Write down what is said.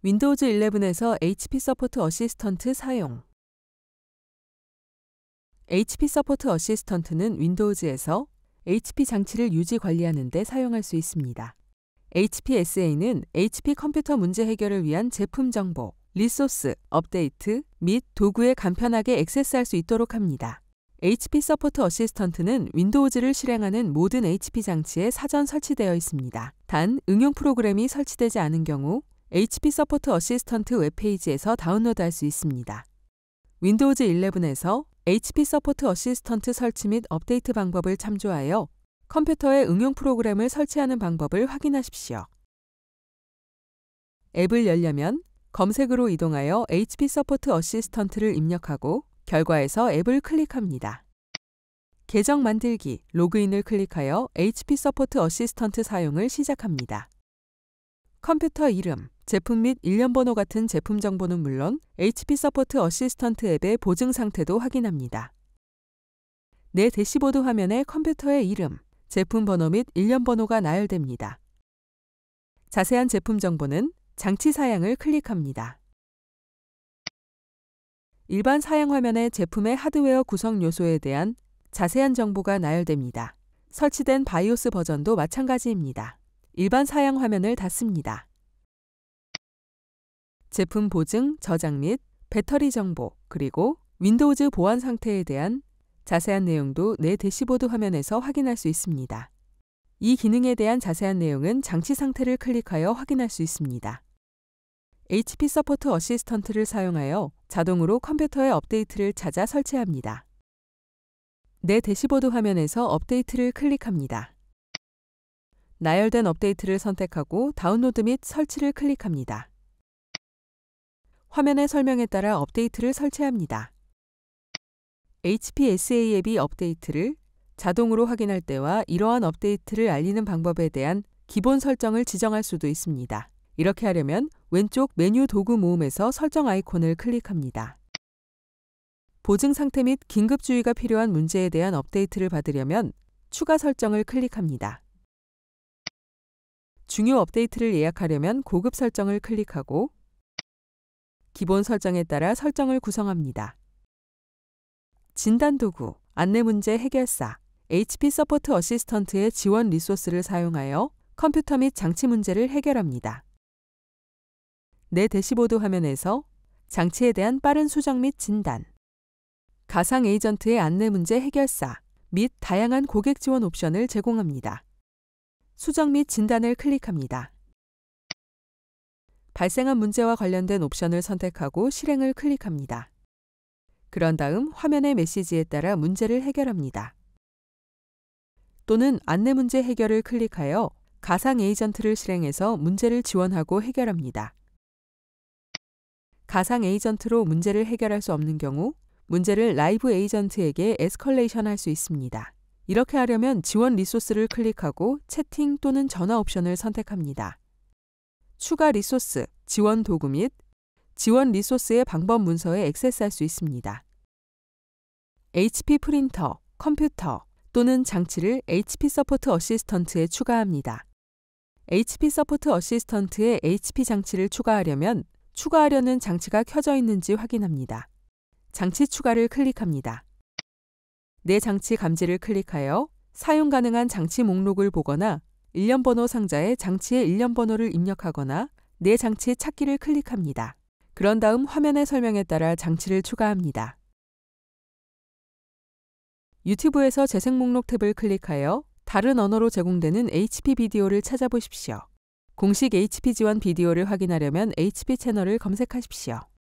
윈도우즈 11에서 HP 서포트 어시스턴트 사용 HP 서포트 어시스턴트는 윈도우즈에서 HP 장치를 유지 관리하는 데 사용할 수 있습니다. HPSA는 HP 컴퓨터 문제 해결을 위한 제품 정보, 리소스, 업데이트 및 도구에 간편하게 액세스할 수 있도록 합니다. HP 서포트 어시스턴트는 윈도우즈를 실행하는 모든 HP 장치에 사전 설치되어 있습니다. 단, 응용 프로그램이 설치되지 않은 경우 HP 서포트 어시스턴트 웹페이지에서 다운로드할 수 있습니다. 윈도우즈 11에서 HP 서포트 어시스턴트 설치 및 업데이트 방법을 참조하여 컴퓨터에 응용 프로그램을 설치하는 방법을 확인하십시오. 앱을 열려면 검색으로 이동하여 HP 서포트 어시스턴트를 입력하고 결과에서 앱을 클릭합니다. 계정 만들기, 로그인을 클릭하여 HP 서포트 어시스턴트 사용을 시작합니다. 컴퓨터 이름, 제품 및 일련 번호 같은 제품 정보는 물론 HP 서포트 어시스턴트 앱의 보증 상태도 확인합니다. 내 네, 대시보드 화면에 컴퓨터의 이름, 제품 번호 및 일련 번호가 나열됩니다. 자세한 제품 정보는 장치 사양을 클릭합니다. 일반 사양 화면에 제품의 하드웨어 구성 요소에 대한 자세한 정보가 나열됩니다. 설치된 바이오스 버전도 마찬가지입니다. 일반 사양 화면을 닫습니다. 제품 보증, 저장 및 배터리 정보, 그리고 윈도우즈 보안 상태에 대한 자세한 내용도 내 대시보드 화면에서 확인할 수 있습니다. 이 기능에 대한 자세한 내용은 장치 상태를 클릭하여 확인할 수 있습니다. HP 서포트 어시스턴트를 사용하여 자동으로 컴퓨터의 업데이트를 찾아 설치합니다. 내 대시보드 화면에서 업데이트를 클릭합니다. 나열된 업데이트를 선택하고 다운로드 및 설치를 클릭합니다. 화면의 설명에 따라 업데이트를 설치합니다. HPSA 앱이 업데이트를 자동으로 확인할 때와 이러한 업데이트를 알리는 방법에 대한 기본 설정을 지정할 수도 있습니다. 이렇게 하려면 왼쪽 메뉴 도구 모음에서 설정 아이콘을 클릭합니다. 보증 상태 및 긴급주의가 필요한 문제에 대한 업데이트를 받으려면 추가 설정을 클릭합니다. 중요 업데이트를 예약하려면 고급 설정을 클릭하고 기본 설정에 따라 설정을 구성합니다. 진단 도구, 안내 문제 해결사, HP 서포트 어시스턴트의 지원 리소스를 사용하여 컴퓨터 및 장치 문제를 해결합니다. 내 대시보드 화면에서 장치에 대한 빠른 수정 및 진단, 가상 에이전트의 안내 문제 해결사 및 다양한 고객 지원 옵션을 제공합니다. 수정 및 진단을 클릭합니다. 발생한 문제와 관련된 옵션을 선택하고 실행을 클릭합니다. 그런 다음 화면의 메시지에 따라 문제를 해결합니다. 또는 안내 문제 해결을 클릭하여 가상 에이전트를 실행해서 문제를 지원하고 해결합니다. 가상 에이전트로 문제를 해결할 수 없는 경우 문제를 라이브 에이전트에게 에스컬레이션 할수 있습니다. 이렇게 하려면 지원 리소스를 클릭하고 채팅 또는 전화 옵션을 선택합니다. 추가 리소스, 지원 도구 및 지원 리소스의 방법 문서에 액세스할 수 있습니다. HP 프린터, 컴퓨터 또는 장치를 HP 서포트 어시스턴트에 추가합니다. HP 서포트 어시스턴트에 HP 장치를 추가하려면 추가하려는 장치가 켜져 있는지 확인합니다. 장치 추가를 클릭합니다. 내 장치 감지를 클릭하여 사용 가능한 장치 목록을 보거나 일련 번호 상자에 장치의 일련 번호를 입력하거나 내 장치 찾기를 클릭합니다. 그런 다음 화면의 설명에 따라 장치를 추가합니다. 유튜브에서 재생 목록 탭을 클릭하여 다른 언어로 제공되는 HP 비디오를 찾아보십시오. 공식 HP 지원 비디오를 확인하려면 HP 채널을 검색하십시오.